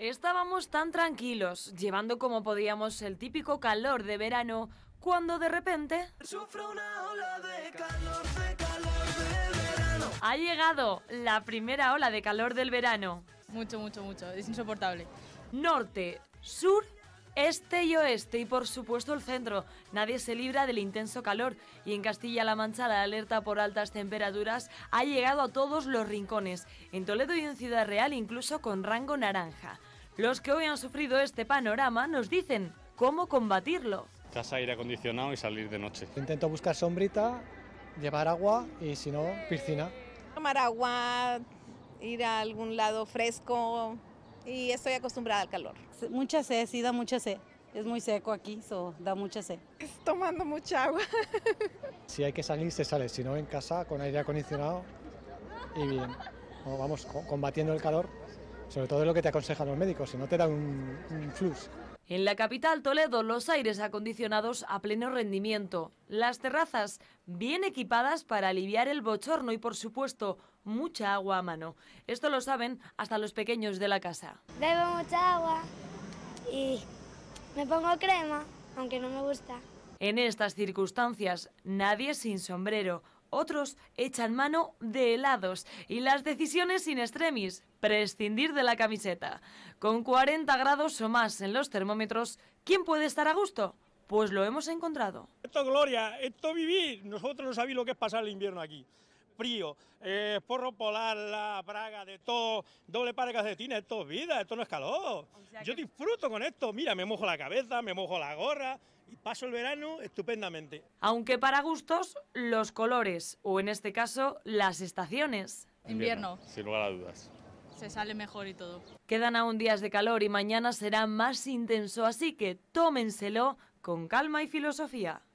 Estábamos tan tranquilos, llevando como podíamos el típico calor de verano, cuando de repente... Ha llegado la primera ola de calor del verano. Mucho, mucho, mucho. Es insoportable. Norte, sur, este y oeste y por supuesto el centro. Nadie se libra del intenso calor y en Castilla-La Mancha la alerta por altas temperaturas ha llegado a todos los rincones, en Toledo y en Ciudad Real incluso con rango naranja. Los que hoy han sufrido este panorama nos dicen cómo combatirlo. Casa, aire acondicionado y salir de noche. Intento buscar sombrita, llevar agua y si no, piscina. Tomar agua, ir a algún lado fresco y estoy acostumbrada al calor. Mucha sed, sí, da mucha sed. Es muy seco aquí, so, da mucha sed. Tomando mucha agua. si hay que salir, se sale. Si no, en casa, con aire acondicionado y bien. Vamos combatiendo el calor sobre todo lo que te aconsejan los médicos, si no te da un, En la capital Toledo, los aires acondicionados a pleno rendimiento, las terrazas bien equipadas para aliviar el bochorno y, por supuesto, mucha agua a mano. Esto lo saben hasta los pequeños de la casa. Bebo mucha agua y me pongo crema, aunque no me gusta. En estas circunstancias, nadie sin sombrero otros echan mano de helados y las decisiones sin extremis, prescindir de la camiseta. Con 40 grados o más en los termómetros, ¿quién puede estar a gusto? Pues lo hemos encontrado. Esto es gloria, esto vivir. Nosotros no sabéis lo que es pasar el invierno aquí frío, eh, porro polar, la braga de todo, doble par de calcetines, esto es vida, esto no es calor. Yo disfruto con esto, mira, me mojo la cabeza, me mojo la gorra y paso el verano estupendamente. Aunque para gustos, los colores, o en este caso, las estaciones. Invierno. Sin lugar a dudas se sale mejor y todo. Quedan aún días de calor y mañana será más intenso, así que tómenselo con calma y filosofía.